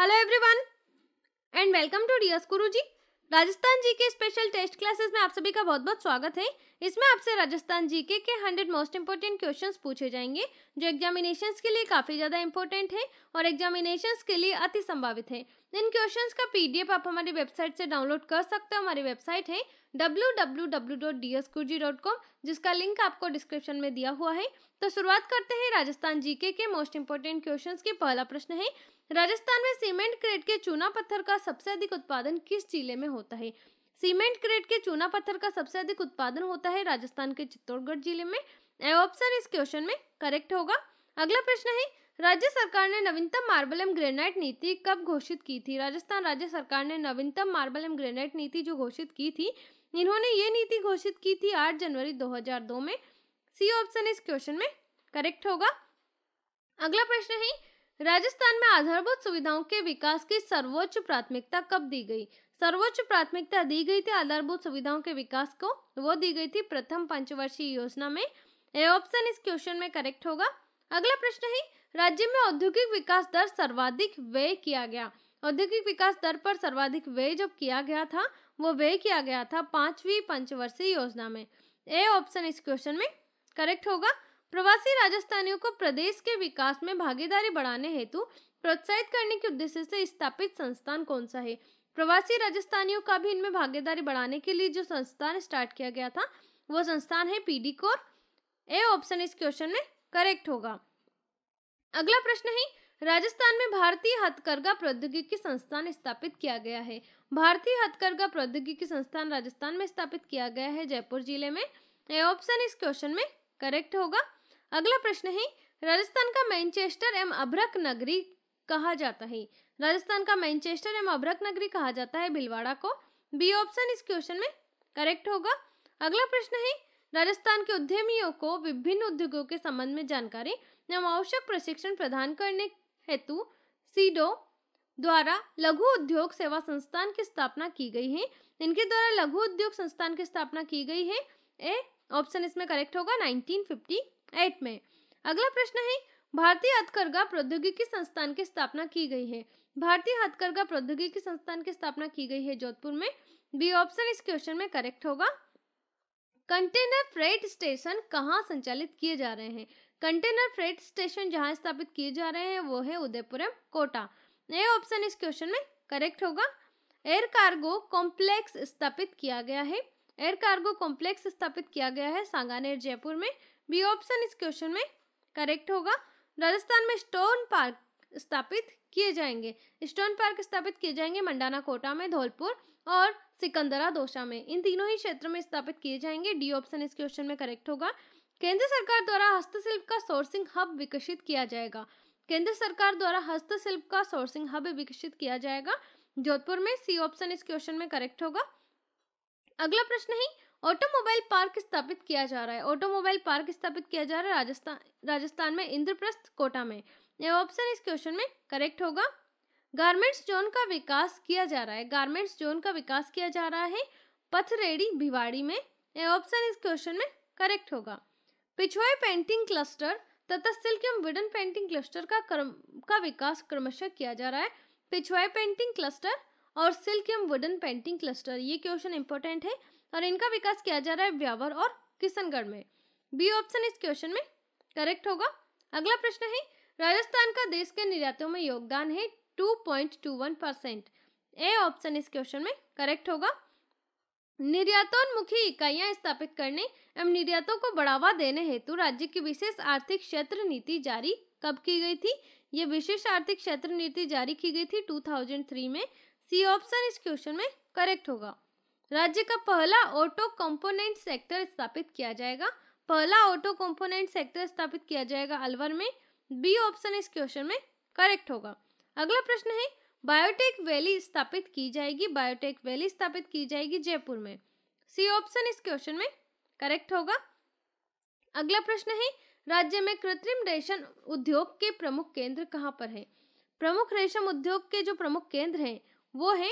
hello everyone and welcome to dears Guruji Rajasthan G K special test classes में आप सभी का बहुत बहुत स्वागत है इसमें आपसे राजस्थान जीके के हंड्रेड मोस्ट इम्पोर्टेंट क्वेश्चंस पूछे जाएंगे जो एग्जामिनेशन के लिए काफ़ी ज़्यादा इम्पोर्टेंट है और एग्जामिनेशन के लिए अति संभावित है इन क्वेश्चंस का पीडीएफ आप हमारी वेबसाइट से डाउनलोड कर सकते हो हमारी वेबसाइट है डब्ल्यू जिसका लिंक आपको डिस्क्रिप्शन में दिया हुआ है तो शुरुआत करते हैं राजस्थान जीके के मोस्ट इम्पोर्टेंट क्वेश्चन के पहला प्रश्न है राजस्थान में सीमेंट क्रेट के चूना पत्थर का सबसे अधिक उत्पादन किस जिले में होता है सीमेंट क्रेट के चूना पत्थर का सबसे अधिक उत्पादन होता है राजस्थान के चित्तौड़गढ़ जिले में ऑप्शन इस क्वेश्चन में करेक्ट होगा अगला प्रश्न है राज्य सरकार ने नवीनतम मार्बल एम ग्रेनाइट नीति कब घोषित की थी राजस्थान राज्य सरकार ने नवीनतम मार्बल एम ग्रेनाइट नीति जो घोषित की थी इन्होंने ये नीति घोषित की थी 8 जनवरी 2002 में सी ऑप्शन इस क्वेश्चन में करेक्ट होगा अगला प्रश्न है राजस्थान में आधारभूत सुविधाओं के विकास की सर्वोच्च प्राथमिकता कब दी गई सर्वोच्च प्राथमिकता दी गई थी आधारभूत सुविधाओं के विकास को वो दी गई थी प्रथम पंचवर्षीय योजना में ए ऑप्शन इस क्वेश्चन में करेक्ट होगा अगला प्रश्न है राज्य में औद्योगिक विकास दर सर्वाधिक व्यय किया गया औद्योगिक विकास दर पर सर्वाधिक व्यय जब किया गया था वो व्यय किया गया था पांचवी पंचवर्षीय योजना में ए ऑप्शन इस क्वेश्चन में करेक्ट होगा प्रवासी राजस्थानियों को प्रदेश के विकास में भागीदारी बढ़ाने हेतु प्रोत्साहित करने के उद्देश्य से स्थापित संस्थान कौन सा है प्रवासी राजस्थानियों का भी इनमें भागीदारी बढ़ाने के लिए जो संस्थान स्टार्ट किया गया था वो संस्थान है पीडी कोर ए ऑप्शन इस क्वेश्चन में करेक्ट होगा अगला प्रश्न है राजस्थान में भारतीय हथकरघा प्रौद्योगिकी संस्थान स्थापित किया गया है भारतीय हथकरघा प्रौद्योगिकी संस्थान राजस्थान में स्थापित किया गया है जयपुर जिले में ए ऑप्शन इस क्वेश्चन में करेक्ट होगा अगला प्रश्न है राजस्थान का मैनचेस्टर एवं अभ्रक नगरी कहा जाता है राजस्थान का मैनचेस्टर एवं अभ्रक नगरी कहा जाता है भिलवाड़ा को बी ऑप्शन इस क्वेश्चन में करेक्ट होगा अगला प्रश्न है राजस्थान के उद्यमियों को विभिन्न उद्योगों के संबंध में जानकारी एवं आवश्यक प्रशिक्षण प्रदान करने हेतु सीडो द्वारा लघु उद्योग सेवा संस्थान की स्थापना की गई है इनके द्वारा लघु उद्योग संस्थान की स्थापना की गई है ए ऑप्शन इसमें करेक्ट होगा 1950 एट में अगला प्रश्न है भारतीय हथकरघा प्रौद्योगिकी संस्थान की स्थापना की गई है भारतीय हथकरघा प्रौद्योगिकी संस्थान की स्थापना की गई है जोधपुर में बी ऑप्शन इस क्वेश्चन में करेक्ट होगा कंटेनर फ्रेट स्टेशन कहाँ संचालित किए जा रहे हैं कंटेनर फ्रेट स्टेशन जहाँ स्थापित किए जा रहे हैं वो है उदयपुरम कोटा ए ऑप्शन इस क्वेश्चन में करेक्ट होगा एयर कार्गो कॉम्प्लेक्स स्थापित किया गया है एयर कार्गो कॉम्प्लेक्स स्थापित किया गया है सांगानेर जयपुर में बी ऑप्शन इस क्वेश्चन में करेक्ट होगा राजस्थान में स्टोन पार्क स्थापित किए जाएंगे स्टोन पार्क स्थापित किए जाएंगे मंडाना कोटा में धौलपुर और सिकंदरा दोशा में इन तीनों ही क्षेत्रों में स्थापित किए जाएंगे डी ऑप्शन इस क्वेश्चन में करेक्ट होगा केंद्र सरकार द्वारा हस्तशिल्प का सोर्सिंग हब विकसित किया जाएगा केंद्र सरकार द्वारा हस्तशिल्प का सोर्सिंग हब विकसित किया जाएगा जोधपुर में सी ऑप्शन इस क्वेश्चन में करेक्ट होगा अगला प्रश्न है ऑटोमोबाइल पार्क स्थापित किया जा रहा है ऑटोमोबाइल पार्क स्थापित किया जा रहा है राजस्थान राजस्थान में इंद्रप्रस्थ कोटा में यह ऑप्शन इस क्वेश्चन में करेक्ट होगा गारमेंट्स जोन का विकास किया जा रहा है गारमेंट्स जोन का विकास किया जा रहा है पथरेड़ी भिवाड़ी में यह ऑप्शन इस क्वेश्चन में करेक्ट होगा पिछुआ पेंटिंग क्लस्टर तथा सिल्क एवं वुडन पेंटिंग क्लस्टर का क्रम का विकास क्रमशः किया जा रहा है पिछुआ पेंटिंग क्लस्टर और सिल्क एवं वुडन पेंटिंग क्लस्टर ये क्वेश्चन इंपॉर्टेंट है और इनका विकास किया जा रहा है ब्यावर और किशनगढ़ में बी ऑप्शन इस क्वेश्चन में करेक्ट होगा अगला प्रश्न है राजस्थान का देश के निर्यातों में योगदान है वन परसेंट ए ऑप्शन इस क्वेश्चन में करेक्ट होगा निर्यातोन्मुखी इकाइयां स्थापित करने एवं निर्यातों को बढ़ावा देने हेतु राज्य की विशेष आर्थिक क्षेत्र नीति जारी कब की गई थी ये विशेष आर्थिक क्षेत्र नीति जारी की गई थी 2003 में सी ऑप्शन इस क्वेश्चन में करेक्ट होगा राज्य का पहला ऑटो कंपोनेंट सेक्टर स्थापित किया जाएगा पहला ऑटो कंपोनेंट सेक्टर स्थापित किया जाएगा अलवर में बी ऑप्शन इस क्वेश्चन में करेक्ट होगा अगला प्रश्न है बायोटेक वैली स्थापित की जाएगी बायोटेक वैली स्थापित की जाएगी जयपुर में सी ऑप्शन इस क्वेश्चन में करेक्ट होगा अगला प्रश्न है राज्य में कृत्रिम रेशम उद्योग के प्रमुख केंद्र कहाँ पर है प्रमुख रेशम उद्योग के जो प्रमुख केंद्र हैं वो है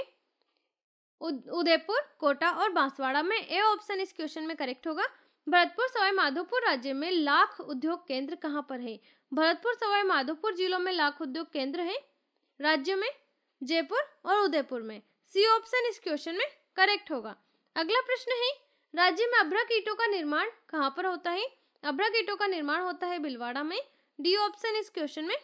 उदयपुर कोटा और बांसवाड़ा में ए ऑप्शन इस क्वेश्चन में करेक्ट होगा भरतपुर सवाई माधोपुर राज्य में लाख उद्योग केंद्र कहाँ पर है भरतपुर सवाई माधोपुर जिलों में लाख उद्योग केंद्र है राज्य में जयपुर और उदयपुर में सी ऑप्शन इस क्वेश्चन में करेक्ट होगा अगला प्रश्न है राज्य में अभ्रक ईटों का निर्माण कहाँ पर होता है अभ्रक ईटों का निर्माण होता है भिलवाड़ा में डी ऑप्शन इस क्वेश्चन में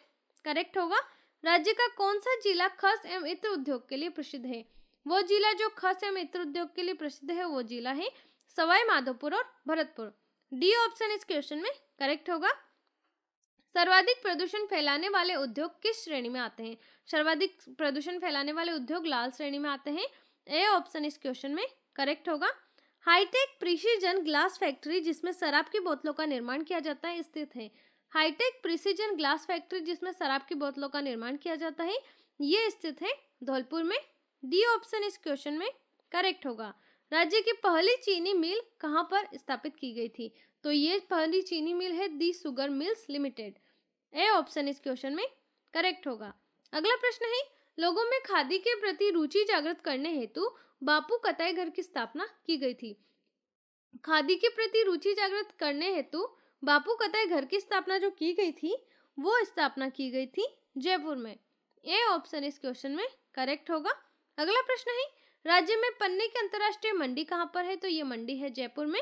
करेक्ट होगा राज्य का कौन सा जिला खस एवं इत्र उद्योग के लिए प्रसिद्ध है वो जिला जो खस एवं इत्र उद्योग के लिए प्रसिद्ध है वो जिला है सवाई माधोपुर और भरतपुर डी ऑप्शन इस क्वेश्चन में करेक्ट होगा सर्वाधिक प्रदूषण फैलाने वाले उद्योग किस श्रेणी में आते हैं सर्वाधिक प्रदूषण फैलाने वाले उद्योग लाल श्रेणी में आते हैं ए ऑप्शन इस क्वेश्चन में करेक्ट होगा हाईटेक प्रिसीजन ग्लास फैक्ट्री जिसमें शराब की बोतलों का निर्माण किया जाता है स्थित है हाईटेक प्रिसीजन ग्लास फैक्ट्री जिसमें शराब की बोतलों का निर्माण किया जाता है ये स्थित है धौलपुर में डी ऑप्शन इस क्वेश्चन में करेक्ट होगा राज्य की पहली चीनी मिल कहाँ पर स्थापित की गई थी तो ये पहली चीनी मिल है the sugar mills limited A option इस क्वेश्चन में करेक्ट होगा अगला प्रश्न है लोगों में खादी के प्रति रुचि जागृत करने हेतु बापू कताई घर की स्थापना की गई थी खादी के प्रति रुचि जागृत करने हेतु बापू कताई घर की स्थापना जो की गई थी वो स्थापना की गई थी जयपुर में ए ऑप्शन इस क्वेश्चन में करेक्ट होगा अगला प्रश्न है राज्य में पन्ने की अंतरराष्ट्रीय मंडी कहाँ पर है तो ये मंडी है जयपुर में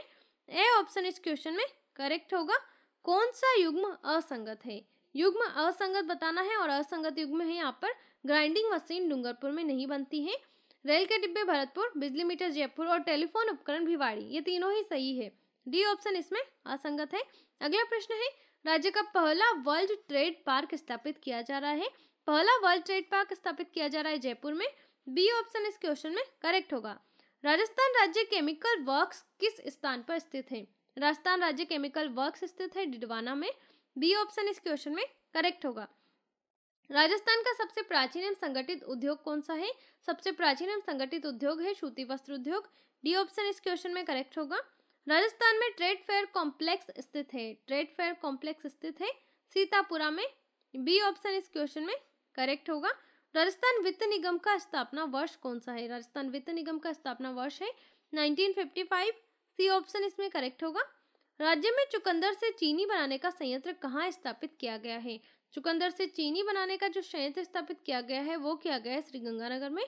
ए ऑप्शन इस क्वेश्चन में करेक्ट होगा कौन सा युग्म असंगत है युग्म असंगत बताना है और असंगत युग्म है यहाँ पर ग्राइंडिंग मशीन डूंगरपुर में नहीं बनती है रेल के डिब्बे भरतपुर बिजली मीटर जयपुर और टेलीफोन उपकरण भिवाड़ी ये तीनों ही सही है डी ऑप्शन इसमें असंगत है अगला प्रश्न है राज्य का पहला वर्ल्ड ट्रेड पार्क स्थापित किया जा रहा है पहला वर्ल्ड ट्रेड पार्क स्थापित किया जा रहा है जयपुर में बी ऑप्शन इस क्वेश्चन में करेक्ट होगा राजस्थान राज्य केमिकल वर्क्स किस स्थान पर स्थित है राजस्थान राज्य केमिकल वर्क्स स्थित है डिडवाना में बी ऑप्शन इस क्वेश्चन में करेक्ट होगा राजस्थान का सबसे प्राचीन एवं संगठित उद्योग कौन सा है सबसे प्राचीन एवं संगठित उद्योग है सूती वस्त्र उद्योग डी ऑप्शन इस क्वेश्चन में करेक्ट होगा राजस्थान में ट्रेड फेयर कॉम्प्लेक्स स्थित है ट्रेड फेयर कॉम्प्लेक्स स्थित है सीतापुरा में बी ऑप्शन इस क्वेश्चन में करेक्ट होगा राजस्थान वित्त निगम का स्थापना वर्ष कौन सा है राजस्थान वित्त निगम का स्थापना वर्ष है 1955 सी ऑप्शन इसमें करेक्ट होगा राज्य में चुकंदर से चीनी बनाने का संयंत्र कहाँ स्थापित किया गया है चुकंदर से चीनी बनाने का जो संयंत्र स्थापित किया गया है वो किया गया है श्रीगंगानगर में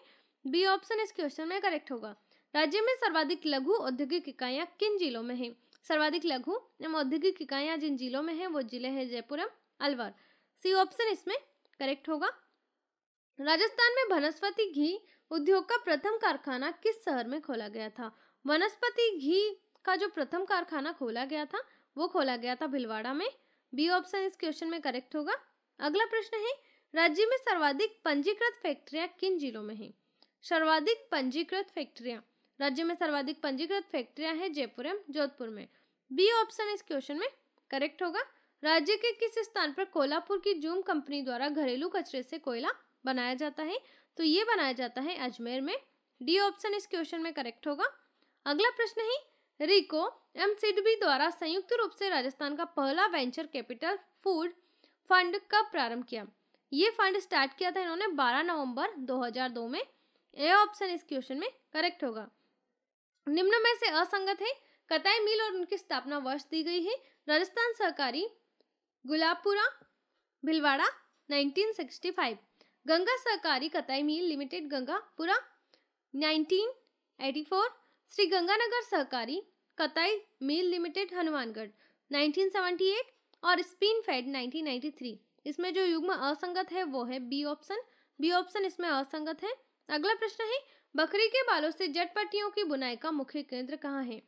बी ऑप्शन इस क्वेश्चन में करेक्ट होगा राज्य में सर्वाधिक लघु औद्योगिक इकाइयाँ किन जिलों में हैं सर्वाधिक लघु एवं औद्योगिक इकाइयाँ जिन जिलों में हैं वो जिले हैं जयपुरम अलवर सी ऑप्शन इसमें करेक्ट होगा राजस्थान में वनस्पति घी उद्योग का प्रथम कारखाना किस शहर में खोला गया था वनस्पति घी का जो प्रथम कारखाना खोला गया था वो खोला गया था भिलवाड़ा में बी ऑप्शन इस क्वेश्चन में करेक्ट होगा अगला प्रश्न है राज्य में सर्वाधिक पंजीकृत फैक्ट्रियां किन जिलों में हैं सर्वाधिक पंजीकृत फैक्ट्रियां राज्य में सर्वाधिक पंजीकृत फैक्ट्रियां हैं जयपुर एवं जोधपुर में बी ऑप्शन इस क्वेश्चन में करेक्ट होगा राज्य के किस स्थान पर कोल्हापुर की जूम कंपनी द्वारा घरेलू कचरे से कोयला बनाया जाता है तो ये बनाया जाता है अजमेर में डी ऑप्शन इस क्वेश्चन में करेक्ट होगा अगला प्रश्न है रिको एम सिडबी द्वारा संयुक्त रूप से राजस्थान का पहला वेंचर कैपिटल फूड फंड कब प्रारंभ किया ये फंड स्टार्ट किया था इन्होंने 12 नवंबर 2002 में ए ऑप्शन इस क्वेश्चन में करेक्ट होगा निम्न में से असंगत है कताई मिल और उनकी स्थापना वर्ष दी गई है राजस्थान सहकारी गुलाबपुरा भिलवाड़ा 1965 गंगा सहकारी कताई मिल लिमिटेड गंगापुरा 1984 श्री गंगानगर सहकारी कताई मिल लिमिटेड हनुमानगढ़ 1978 और स्पिन फेड 1993 इसमें जो युग्म असंगत है वो है बी ऑप्शन बी ऑप्शन इसमें असंगत है अगला प्रश्न है बकरी के बालों से जटपटियों की बुनाई का मुख्य केंद्र कहाँ है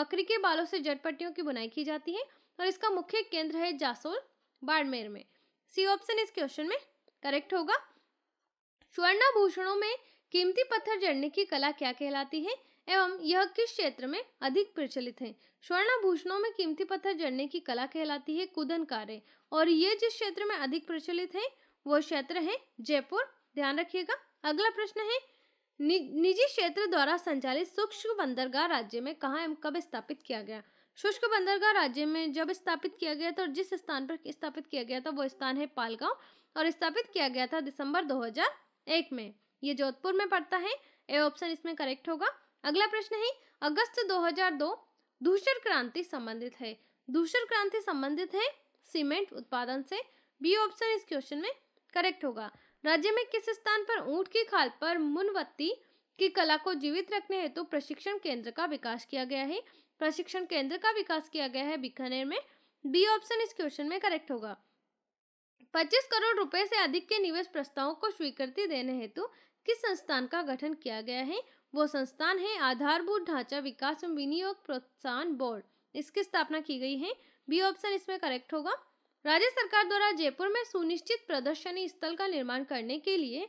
बकरी के बालों से जटपटियों की बुनाई की जाती है और इसका मुख्य केंद्र है जासोल बाड़मेर में सी ऑप्शन इस क्वेश्चन में करेक्ट होगा स्वर्णाभूषणों में कीमती पत्थर जड़ने की कला क्या कहलाती है एवं यह किस क्षेत्र में अधिक प्रचलित है स्वर्णाभूषणों में कीमती पत्थर जड़ने की कला कहलाती है कुदन कार्य और ये जिस क्षेत्र में अधिक प्रचलित है वो क्षेत्र है जयपुर ध्यान रखिएगा अगला प्रश्न है नि, निजी क्षेत्र द्वारा संचालित शुष्क बंदरगाह राज्य में कहा एवं कब स्थापित किया गया शुष्क बंदरगाह राज्य में जब स्थापित किया गया था और जिस स्थान पर स्थापित किया गया था वो स्थान है पालगांव और स्थापित किया गया था दिसंबर एक में ये जोधपुर में पड़ता है ए ऑप्शन इसमें करेक्ट होगा अगला प्रश्न है अगस्त 2002 दूसर क्रांति संबंधित है दूसर क्रांति संबंधित है सीमेंट उत्पादन से बी ऑप्शन इस क्वेश्चन में करेक्ट होगा राज्य में किस स्थान पर ऊंट की खाल पर मुनवत्ती की कला को जीवित रखने हेतु तो प्रशिक्षण केंद्र का विकास किया गया है प्रशिक्षण केंद्र का विकास किया गया है बीकानेर में बी ऑप्शन इस क्वेश्चन में करेक्ट होगा पच्चीस करोड़ रुपए से अधिक के निवेश प्रस्तावों को स्वीकृति देने हेतु किस संस्थान का गठन किया गया है वो संस्थान है आधारभूत ढांचा विकास एवं विनियोग प्रोत्साहन बोर्ड इसकी स्थापना की गई है बी ऑप्शन इसमें करेक्ट होगा राज्य सरकार द्वारा जयपुर में सुनिश्चित प्रदर्शनी स्थल का निर्माण करने के लिए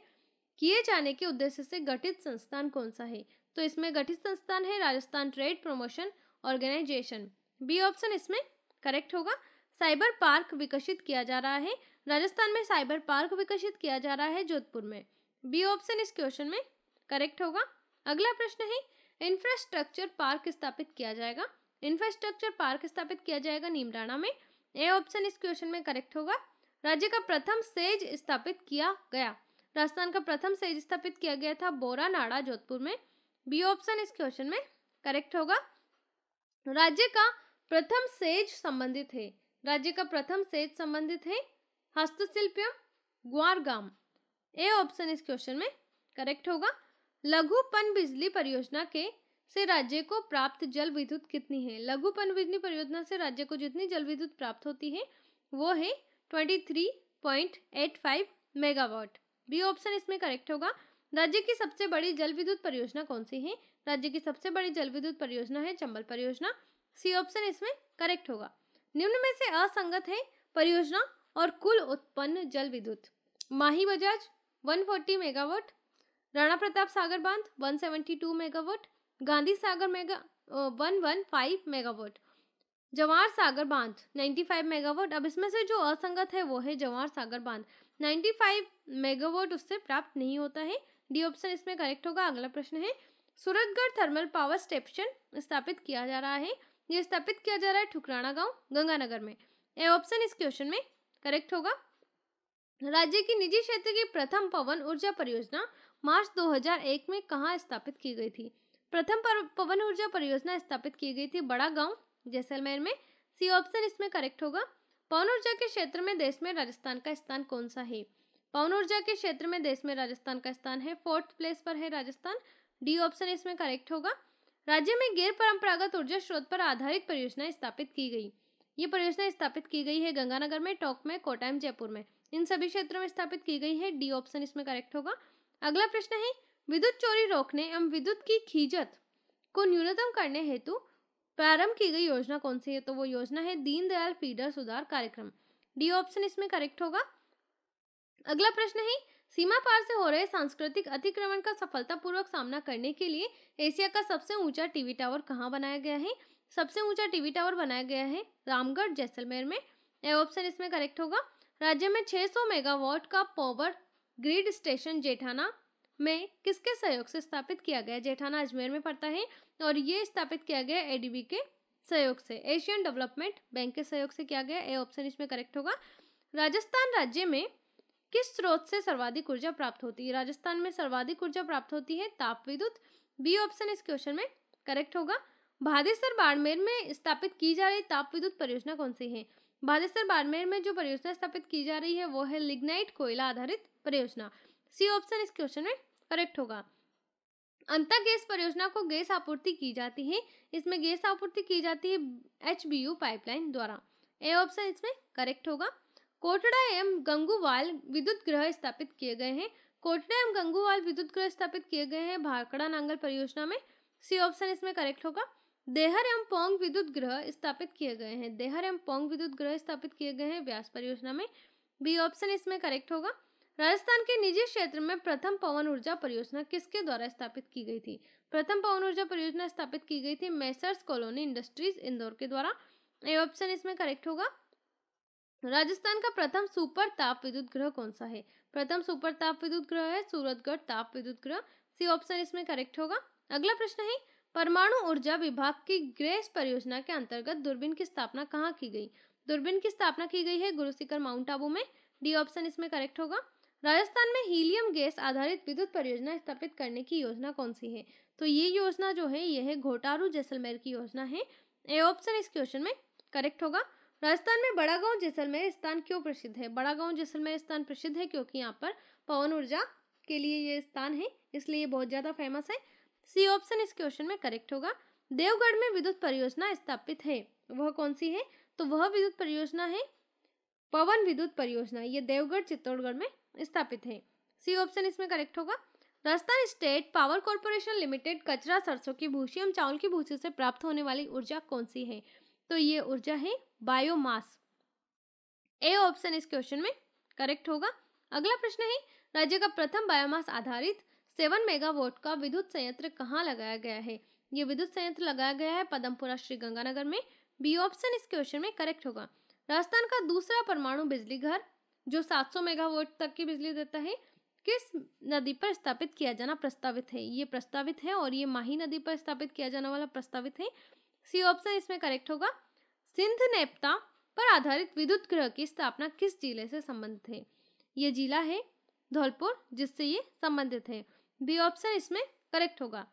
किए जाने के उद्देश्य से गठित संस्थान कौन सा है तो इसमें गठित संस्थान है Rajasthan trade promotion organisation B option इसमें करेक्ट होगा साइबर पार्क विकसित किया जा रहा है राजस्थान में साइबर पार्क विकसित किया जा रहा है जोधपुर में बी ऑप्शन इस क्वेश्चन में करेक्ट होगा अगला प्रश्न है इंफ्रास्ट्रक्चर पार्क स्थापित किया जाएगा इंफ्रास्ट्रक्चर पार्क स्थापित किया जाएगा नीमराणा में ए ऑप्शन इस क्वेश्चन में करेक्ट होगा राज्य का प्रथम सेज स्थापित किया गया राजस्थान का प्रथम सेज स्थापित किया गया था बोरा नाड़ा जोधपुर में बी ऑप्शन इस क्वेश्चन में करेक्ट होगा राज्य का प्रथम सेज संबंधित है राज्य का प्रथम सेज संबंधित है हस्तशिल्प ग्वारगाम ए ऑप्शन इस क्वेश्चन में करेक्ट होगा लघु पन बिजली परियोजना के से राज्य को प्राप्त जल विद्युत कितनी है लघु पन बिजली परियोजना से राज्य को जितनी जल विद्युत प्राप्त होती है वो है twenty three point eight five megawatt B option इसमें करेक्ट होगा राज्य की सबसे बड़ी जल विद्युत परियोजना कौन सी है राज्य की सबसे बड़ी जल विद्युत परियोजना है चंबल परियोजना सी ऑप्शन इसमें करेक्ट होगा निम्न में से असंगत है परियोजना और कुल उत्पन्न जल विद्युत माही बजाज 140 मेगावाट राणा प्रताप सागर बांध 172 megawatt Gandhi Sagar mega one one five megawatt Jawahar Sagar बांध 95 मेगावाट अब इसमें से जो असंगत है वो है जवाहर सागर बांध 95 मेगावाट उससे प्राप्त नहीं होता है डी ऑप्शन इसमें करेक्ट होगा अगला प्रश्न है सूरतगढ़ थर्मल पावर स्टेशन स्थापित किया जा रहा है ये स्थापित किया जा रहा है ठुकराना गांव गंगानगर में ए ऑप्शन इस क्वेश्चन में करेक्ट होगा राज्य की निजी क्षेत्र की प्रथम पवन ऊर्जा परियोजना मार्च 2001 में कहाँ स्थापित की गई थी प्रथम पवन ऊर्जा परियोजना स्थापित की गई थी बड़ा गांव जैसलमेर में सी ऑप्शन इसमें करेक्ट होगा पवन ऊर्जा के क्षेत्र में देश में राजस्थान का स्थान कौन सा है पवन ऊर्जा के क्षेत्र में देश में राजस्थान का स्थान है फोर्थ प्लेस पर है राजस्थान डी ऑप्शन इसमें करेक्ट होगा राज्य में गैर परंपरागत ऊर्जा स्रोत पर आधारित परियोजना स्थापित की गई ये परियोजना स्थापित की गई है गंगानगर में टोंक में कोटायम जयपुर में इन सभी क्षेत्रों में स्थापित की गई है डी ऑप्शन इसमें करेक्ट होगा अगला प्रश्न है विद्युत चोरी रोकने एवं विद्युत की खीजत को न्यूनतम करने हेतु प्रारंभ की गई योजना कौन सी है तो वो योजना है दीनदयाल फीडर सुधार कार्यक्रम डी ऑप्शन इसमें करेक्ट होगा अगला प्रश्न है सीमा पार से हो रहे सांस्कृतिक अतिक्रमण का सफलतापूर्वक सामना करने के लिए एशिया का सबसे ऊंचा टीवी टावर कहाँ बनाया गया है सबसे ऊंचा टीवी टावर बनाया गया है रामगढ़ जैसलमेर में ए ऑप्शन इसमें करेक्ट होगा राज्य में 600 मेगावाट का पावर ग्रिड स्टेशन जेठाना में किसके सहयोग से स्थापित किया गया जेठाना अजमेर में पड़ता है और ये स्थापित किया गया एडीबी के सहयोग से एशियन डेवलपमेंट बैंक के सहयोग से किया गया ए ऑप्शन इसमें करेक्ट होगा राजस्थान राज्य में किस स्रोत से सर्वाधिक ऊर्जा प्राप्त होती है राजस्थान में सर्वाधिक ऊर्जा प्राप्त होती है ताप विद्युत बी ऑप्शन इस क्वेश्चन में करेक्ट होगा भादेसर बाड़मेर में स्थापित की जा रही ताप विद्युत परियोजना कौन सी है भादेसर बाड़मेर में जो परियोजना स्थापित की जा रही है वो है लिग्नाइट कोयला आधारित परियोजना सी ऑप्शन इस क्वेश्चन में करेक्ट होगा अंतर गैस परियोजना को गैस आपूर्ति की जाती है इसमें गैस आपूर्ति की जाती है एच पाइपलाइन द्वारा ए ऑप्शन इसमें करेक्ट होगा कोटड़ा एवं गंगूवाल विद्युत ग्रह स्थापित किए गए हैं कोटड़ा एवं गंगूवाल विद्युत ग्रह स्थापित किए गए हैं भाकड़ा नांगल परियोजना में सी ऑप्शन इसमें करेक्ट होगा देहर एवं पोंग विद्युत ग्रह स्थापित किए गए हैं देहर एवं पोंग विद्युत ग्रह स्थापित किए गए हैं व्यास परियोजना में बी ऑप्शन इसमें करेक्ट होगा राजस्थान के निजी क्षेत्र में प्रथम पवन ऊर्जा परियोजना किसके द्वारा स्थापित की गई थी प्रथम पवन ऊर्जा परियोजना स्थापित की गई थी मैसर्स कॉलोनी इंडस्ट्रीज इंदौर के द्वारा ए ऑप्शन इसमें करेक्ट होगा राजस्थान का प्रथम सुपर ताप विद्युत ग्रह कौन सा है प्रथम सुपर ताप विद्युत ग्रह है सूरतगढ़ ताप विद्युत ग्रह सी ऑप्शन इसमें करेक्ट होगा अगला प्रश्न है परमाणु ऊर्जा विभाग की ग्रेस परियोजना के अंतर्गत दूरबीन की स्थापना कहाँ की गई दूरबीन की स्थापना की गई है गुरुशिखर माउंट आबू में डी ऑप्शन इसमें करेक्ट होगा राजस्थान में हीलियम गैस आधारित विद्युत परियोजना स्थापित करने की योजना कौन सी है तो ये योजना जो है यह है घोटारू जैसलमेर की योजना है ए ऑप्शन इस क्वेश्चन में करेक्ट होगा राजस्थान में बड़ा गांव जैसलमेर स्थान क्यों प्रसिद्ध है बड़ा गांव जैसलमेर स्थान प्रसिद्ध है क्योंकि यहाँ पर पवन ऊर्जा के लिए ये स्थान है इसलिए बहुत ज़्यादा फेमस है सी ऑप्शन इस क्वेश्चन में करेक्ट होगा देवगढ़ में विद्युत परियोजना स्थापित है वह कौन सी है तो वह विद्युत परियोजना है पवन विद्युत परियोजना ये देवगढ़ चित्तौड़गढ़ में स्थापित है सी ऑप्शन इसमें करेक्ट होगा Rajasthan state power corporation limited कचरा सरसों की भूसी एवं चावल की भूसी से प्राप्त होने वाली ऊर्जा कौन सी है तो ये ऊर्जा है बायोमास ए ऑप्शन इस क्वेश्चन में करेक्ट होगा अगला प्रश्न है राज्य का प्रथम बायोमास आधारित सेवन मेगावाट का विद्युत संयंत्र कहाँ लगाया गया है ये विद्युत संयंत्र लगाया गया है पदमपुरा श्री गंगानगर में बी ऑप्शन इस क्वेश्चन में करेक्ट होगा राजस्थान का दूसरा परमाणु बिजली घर जो 700 मेगावाट तक की बिजली देता है किस नदी पर स्थापित किया जाना प्रस्तावित है ये प्रस्तावित है और ये माही नदी पर स्थापित किया जाने वाला प्रस्तावित है सी ऑप्शन इसमें करेक्ट होगा सिंध नेपता पर आधारित विद्युत ग्रह की स्थापना किस जिले से संबंधित है ये जिला है धौलपुर जिससे ये संबंधित है बी ऑप्शन इसमें करेक्ट होगा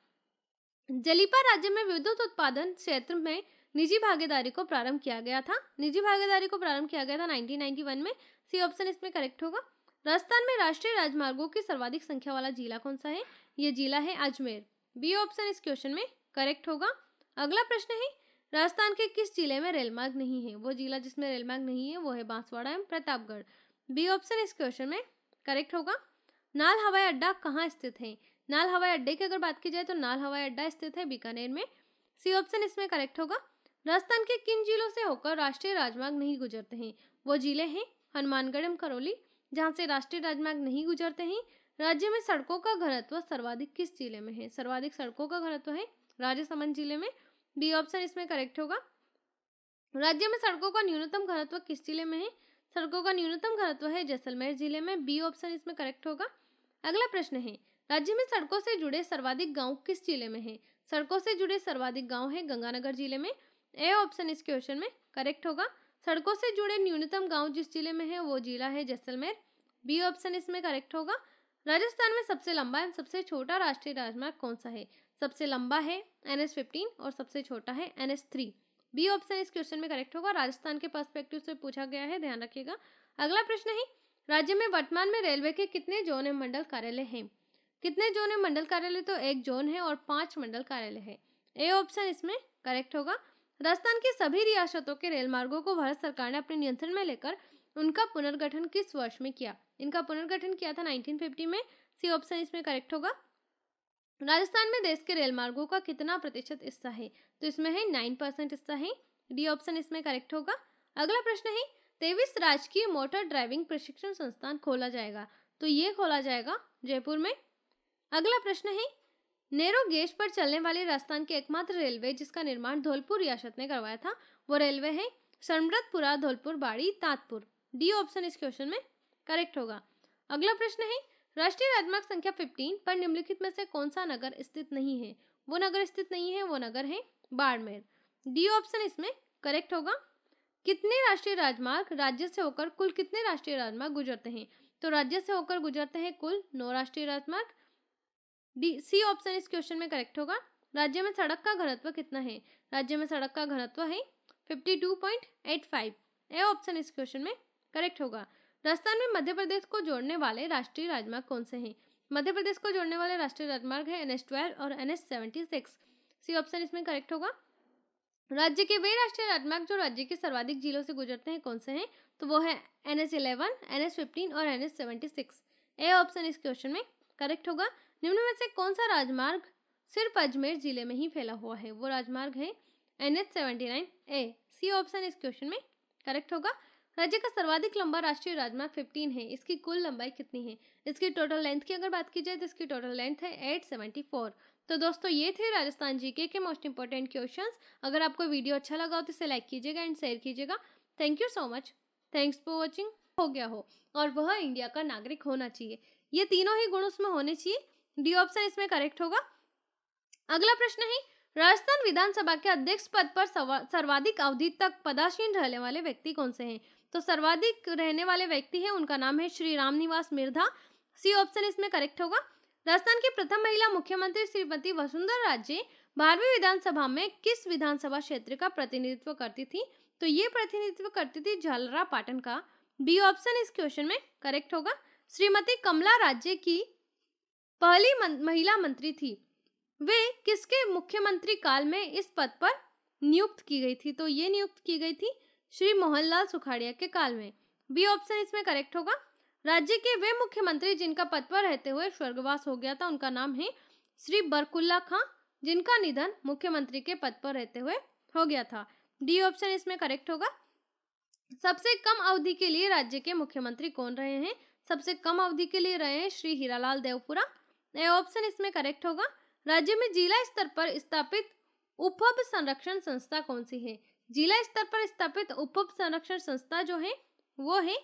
जलीपा राज्य में विद्युत उत्पादन क्षेत्र में निजी भागीदारी को प्रारंभ किया गया था निजी भागीदारी को प्रारंभ किया गया था 1991 में सी ऑप्शन इसमें करेक्ट होगा राजस्थान में राष्ट्रीय राजमार्गों की सर्वाधिक संख्या वाला जिला कौन सा है ये जिला है अजमेर बी ऑप्शन इस क्वेश्चन में करेक्ट होगा अगला प्रश्न है राजस्थान के किस जिले में रेलमार्ग नहीं है वो जिला जिसमें रेलमार्ग नहीं है वो है बांसवाड़ा एवं प्रतापगढ़ बी ऑप्शन इस क्वेश्चन में करेक्ट होगा नाल हवाई अड्डा कहाँ स्थित है नाल हवाई अड्डे की अगर बात की जाए तो नाल हवाई अड्डा स्थित है बीकानेर में सी ऑप्शन इसमें करेक्ट होगा राजस्थान के किन जिलों से होकर राष्ट्रीय राजमार्ग नहीं गुजरते हैं वो जिले हैं हनुमानगढ़ एवं करौली जहाँ से राष्ट्रीय राजमार्ग नहीं गुजरते हैं राज्य में सड़कों का घनत्व सर्वाधिक किस जिले में है सर्वाधिक सड़कों का घनत्व है राजसमंद जिले में बी ऑप्शन इसमें करेक्ट होगा राज्य में सड़कों का न्यूनतम घनत्व किस जिले में है सड़कों का न्यूनतम घनत्व है जैसलमेर जिले में बी ऑप्शन इसमें करेक्ट होगा अगला प्रश्न है राज्य में सड़कों से जुड़े सर्वाधिक गांव किस जिले में हैं सड़कों से जुड़े सर्वाधिक गांव हैं गंगानगर जिले में ए ऑप्शन इस क्वेश्चन में करेक्ट होगा सड़कों से जुड़े न्यूनतम गांव जिस जिले में है वो जिला है जैसलमेर बी ऑप्शन इसमें करेक्ट होगा राजस्थान में सबसे लंबा एंड सबसे छोटा राष्ट्रीय राजमार्ग कौन सा है सबसे लंबा है एन एस फिफ्टीन और सबसे छोटा है N S three B option इस क्वेश्चन में करेक्ट होगा राजस्थान के पर्सपेक्टिव से पूछा गया है ध्यान रखिएगा अगला प्रश्न है राज्य में वर्तमान में रेलवे के कितने जोन एवं मंडल कार्यालय हैं कितने जोन एवं मंडल कार्यालय तो एक जोन है और पांच मंडल कार्यालय है ए ऑप्शन इसमें करेक्ट होगा राजस्थान की सभी रियासतों के रेल मार्गों को भारत सरकार ने अपने नियंत्रण में लेकर उनका पुनर्गठन किस वर्ष में किया इनका पुनर्गठन किया था 1950 में सी ऑप्शन इसमें करेक्ट होगा राजस्थान में देश के रेल मार्गों का कितना प्रतिशत हिस्सा है तो इसमें है नाइन परसेंट हिस्सा है डी ऑप्शन इसमें करेक्ट होगा अगला प्रश्न है तेवीस राजकीय मोटर ड्राइविंग प्रशिक्षण संस्थान खोला जाएगा तो ये खोला जाएगा जयपुर में अगला प्रश्न है नेरो गेज पर चलने वाले राजस्थान के एकमात्र रेलवे जिसका निर्माण धौलपुर रियासत ने करवाया था वो रेलवे है सरमृतपुरा धौलपुर बाड़ी तातपुर डी ऑप्शन इस क्वेश्चन में करेक्ट होगा अगला प्रश्न है राष्ट्रीय राजमार्ग संख्या 15 पर निम्नलिखित में से कौन सा नगर स्थित नहीं है वो नगर स्थित नहीं है वो नगर है बाड़मेर डी ऑप्शन इसमें करेक्ट होगा कितने राष्ट्रीय राजमार्ग राज्य से होकर कुल कितने राष्ट्रीय राजमार्ग गुजरते हैं तो राज्य से होकर गुजरते हैं कुल नौ राष्ट्रीय राजमार्ग डी सी ऑप्शन इस क्वेश्चन में करेक्ट होगा राज्य में सड़क का घनत्व कितना है राज्य में सड़क का घनत्व है fifty two point eight five A option इस क्वेश्चन में करेक्ट होगा राजस्थान में मध्य प्रदेश को जोड़ने वाले राष्ट्रीय राजमार्ग कौन से हैं मध्य प्रदेश को जोड़ने वाले राष्ट्रीय राजमार्ग है एन एस ट्वेल्व और N S seventy six C option इसमें करेक्ट होगा राज्य के वे राष्ट्रीय राजमार्ग जो राज्य के सर्वाधिक जिलों से गुजरते हैं कौन से हैं तो वो है N S eleven N S fifteen और N S seventy six A option इस क्वेश्चन में करेक्ट होगा निम्न में से कौन सा राजमार्ग सिर्फ अजमेर जिले में ही फैला हुआ है वो राजमार्ग है N H seventy nine A C option इस क्वेश्चन में करेक्ट होगा राज्य का सर्वाधिक लंबा राष्ट्रीय राजमार्ग फिफ्टीन है इसकी कुल लंबाई कितनी है इसकी टोटल लेंथ की अगर बात की जाए तो इसकी टोटल लेंथ है एट सेवेंटी फोर तो दोस्तों ये थे राजस्थान जीके के मोस्ट इंपॉर्टेंट क्वेश्चंस अगर आपको वीडियो अच्छा लगा हो तो इसे लाइक कीजिएगा एंड शेयर कीजिएगा thank you so much thanks for watching हो गया हो और वह इंडिया का नागरिक होना चाहिए ये तीनों ही गुण उसमें होने चाहिए डी ऑप्शन इसमें करेक्ट होगा अगला प्रश्न है राजस्थान विधानसभा के अध्यक्ष पद पर सर्वाधिक अवधि तक पदासीन रहने वाले व्यक्ति कौन से हैं तो सर्वाधिक रहने वाले व्यक्ति हैं उनका नाम है श्री रामनिवास मिर्धा सी ऑप्शन इसमें करेक्ट होगा राजस्थान की प्रथम महिला मुख्यमंत्री श्रीमती वसुंधरा राजे बारहवीं विधानसभा में किस विधानसभा क्षेत्र का प्रतिनिधित्व करती थी तो ये प्रतिनिधित्व करती थी झालरा पाटन का बी ऑप्शन इस क्वेश्चन में करेक्ट होगा श्रीमती कमला राज्य की पहली मं, महिला मंत्री थी वे किसके मुख्यमंत्री काल में इस पद पर नियुक्त की गई थी तो ये नियुक्त की गई थी श्री मोहनलाल सुखाड़िया के काल में बी ऑप्शन इसमें करेक्ट होगा राज्य के वे मुख्यमंत्री जिनका पद पर रहते हुए स्वर्गवास हो गया था उनका नाम है श्री बरकुल्ला खां जिनका निधन मुख्यमंत्री के पद पर रहते हुए हो गया था डी ऑप्शन इसमें करेक्ट होगा सबसे कम अवधि के लिए राज्य के मुख्यमंत्री कौन रहे हैं सबसे कम अवधि के लिए रहे हैं श्री हीरालाल देवपुरा ए ऑप्शन इसमें करेक्ट होगा राज्य में जिला स्तर पर स्थापित उपभ संरक्षण संस्था कौन सी है जिला स्तर पर स्थापित उपभ संरक्षण संस्था जो है वो है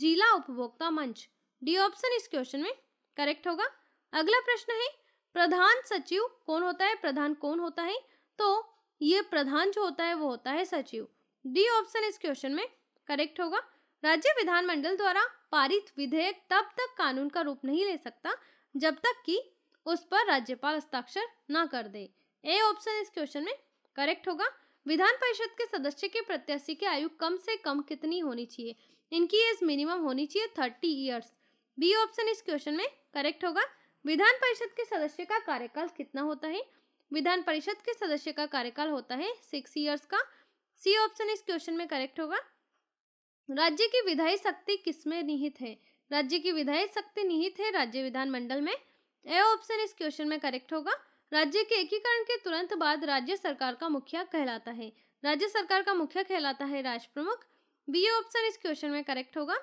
जिला उपभोक्ता मंच डी ऑप्शन इस क्वेश्चन में करेक्ट होगा अगला प्रश्न है प्रधान सचिव कौन होता है प्रधान कौन होता है तो ये प्रधान जो होता है वो होता है सचिव डी ऑप्शन इस क्वेश्चन में करेक्ट होगा राज्य विधानमंडल द्वारा पारित विधेयक तब तक कानून का रूप नहीं ले सकता जब तक कि उस पर राज्यपाल हस्ताक्षर ना कर दे ए ऑप्शन इस क्वेश्चन में करेक्ट होगा विधान परिषद के सदस्य के प्रत्याशी की आयु कम से कम कितनी होनी चाहिए इनकी एज मिनिमम होनी चाहिए थर्टी ईयर्स बी ऑप्शन इस क्वेश्चन में करेक्ट होगा विधान परिषद के सदस्य का कार्यकाल कितना होता है विधान परिषद के सदस्य का कार्यकाल होता है सिक्स ईयर्स का सी ऑप्शन इस क्वेश्चन में करेक्ट होगा राज्य की विधायी शक्ति किसमें निहित है राज्य की विधायी शक्ति निहित है राज्य विधानमंडल में ए ऑप्शन इस क्वेश्चन में करेक्ट होगा राज्य के एकीकरण के तुरंत बाद राज्य सरकार का मुखिया कहलाता है राज्य सरकार का मुखिया कहलाता है राष्ट्र प्रमुख बी ऑप्शन इस क्वेश्चन में करेक्ट होगा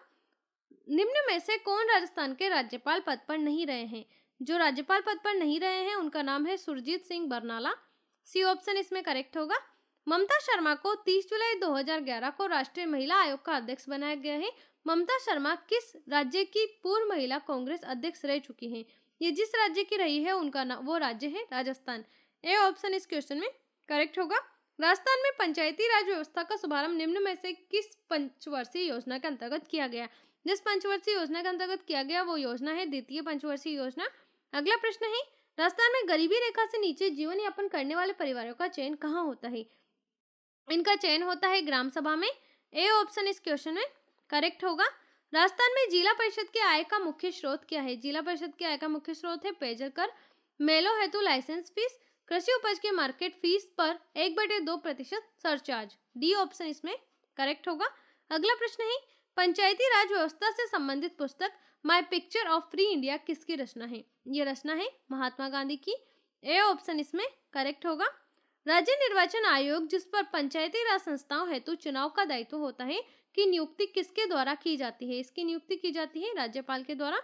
निम्न में से कौन राजस्थान के राज्यपाल पद पर नहीं रहे हैं जो राज्यपाल पद पर नहीं रहे हैं उनका नाम है सुरजीत सिंह बरनाला सी ऑप्शन इसमें करेक्ट होगा ममता शर्मा को 30 जुलाई 2011 को राष्ट्रीय महिला आयोग का अध्यक्ष बनाया गया है ममता शर्मा किस राज्य की पूर्व महिला कांग्रेस अध्यक्ष रह चुकी हैं ये जिस राज्य की रही है उनका नाम वो राज्य है राजस्थान ए ऑप्शन इस क्वेश्चन में करेक्ट होगा राजस्थान में पंचायती राज व्यवस्था का शुभारंभ निम्न में से किस पंचवर्षीय योजना के अंतर्गत किया गया जिस पंचवर्षीय योजना के अंतर्गत किया गया वो योजना है द्वितीय पंचवर्षीय योजना अगला प्रश्न है राजस्थान में गरीबी रेखा से नीचे जीवन यापन करने वाले परिवारों का चयन कहाँ होता है इनका चयन होता है ग्राम सभा में ए ऑप्शन इस क्वेश्चन में करेक्ट होगा राजस्थान में जिला परिषद के आय का मुख्य स्रोत क्या है जिला परिषद के आय का मुख्य स्रोत है पेयजल कर मेलो हेतु लाइसेंस फीस कृषि उपज के मार्केट फीस पर एक बटे दो प्रतिशत सरचार्ज डी ऑप्शन इसमें करेक्ट होगा अगला प्रश्न है पंचायती राज व्यवस्था से संबंधित पुस्तक my picture of free India किसकी रचना है ये रचना है महात्मा गांधी की ए ऑप्शन इसमें करेक्ट होगा राज्य निर्वाचन आयोग जिस पर पंचायती राज संस्थाओं हेतु चुनाव का दायित्व होता है कि नियुक्ति किसके द्वारा की जाती है इसकी नियुक्ति की जाती है राज्यपाल के द्वारा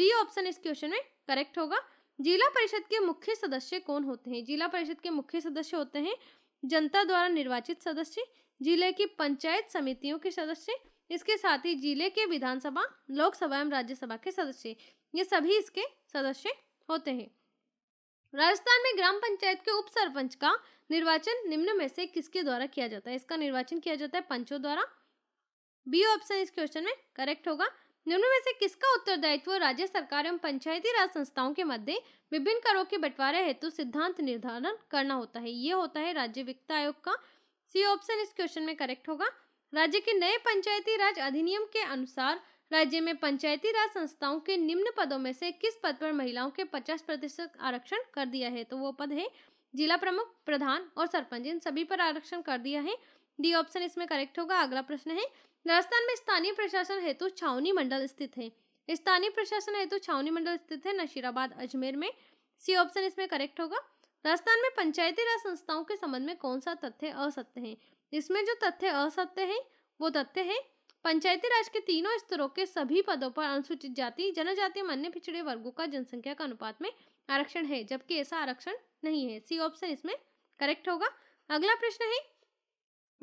बी ऑप्शन इस क्वेश्चन में करेक्ट होगा जिला परिषद के मुख्य सदस्य कौन होते हैं जिला परिषद के मुख्य सदस्य होते हैं जनता द्वारा निर्वाचित सदस्य जिले की पंचायत समितियों के सदस्य इसके साथ ही जिले के विधानसभा लोकसभा एवं राज्यसभा के सदस्य ये सभी इसके सदस्य होते हैं राजस्थान में ग्राम पंचायत के उप सरपंच का निर्वाचन निम्न में से किसके द्वारा किया जाता है इसका निर्वाचन किया जाता है पंचों द्वारा बी ऑप्शन इस क्वेश्चन में करेक्ट होगा निम्न में से किसका उत्तरदायित्व राज्य सरकार एवं पंचायती राज संस्थाओं के मध्य विभिन्न करों के बंटवारे हेतु सिद्धांत निर्धारण करना होता है ये होता है राज्य वित्त आयोग का सी ऑप्शन इस क्वेश्चन में करेक्ट होगा राज्य के नए पंचायती राज अधिनियम के अनुसार राज्य में पंचायती राज संस्थाओं के निम्न पदों में से किस पद पर महिलाओं के 50 प्रतिशत आरक्षण कर दिया है तो वो पद है जिला प्रमुख प्रधान और सरपंच इन सभी पर आरक्षण कर दिया है डी ऑप्शन इसमें करेक्ट होगा अगला प्रश्न है राजस्थान में स्थानीय प्रशासन हेतु छावनी मंडल स्थित है स्थानीय प्रशासन हेतु छावनी मंडल स्थित है नशीराबाद अजमेर में सी ऑप्शन इसमें करेक्ट होगा राजस्थान में पंचायती राज संस्थाओं के संबंध में कौन सा तथ्य असत्य है इसमें जो तथ्य असत्य है वो तथ्य है पंचायती राज के तीनों स्तरों के सभी पदों पर अनुसूचित जाति जनजाति अन्य पिछड़े वर्गों का जनसंख्या का अनुपात में आरक्षण है जबकि ऐसा आरक्षण नहीं है सी ऑप्शन इसमें करेक्ट होगा अगला प्रश्न है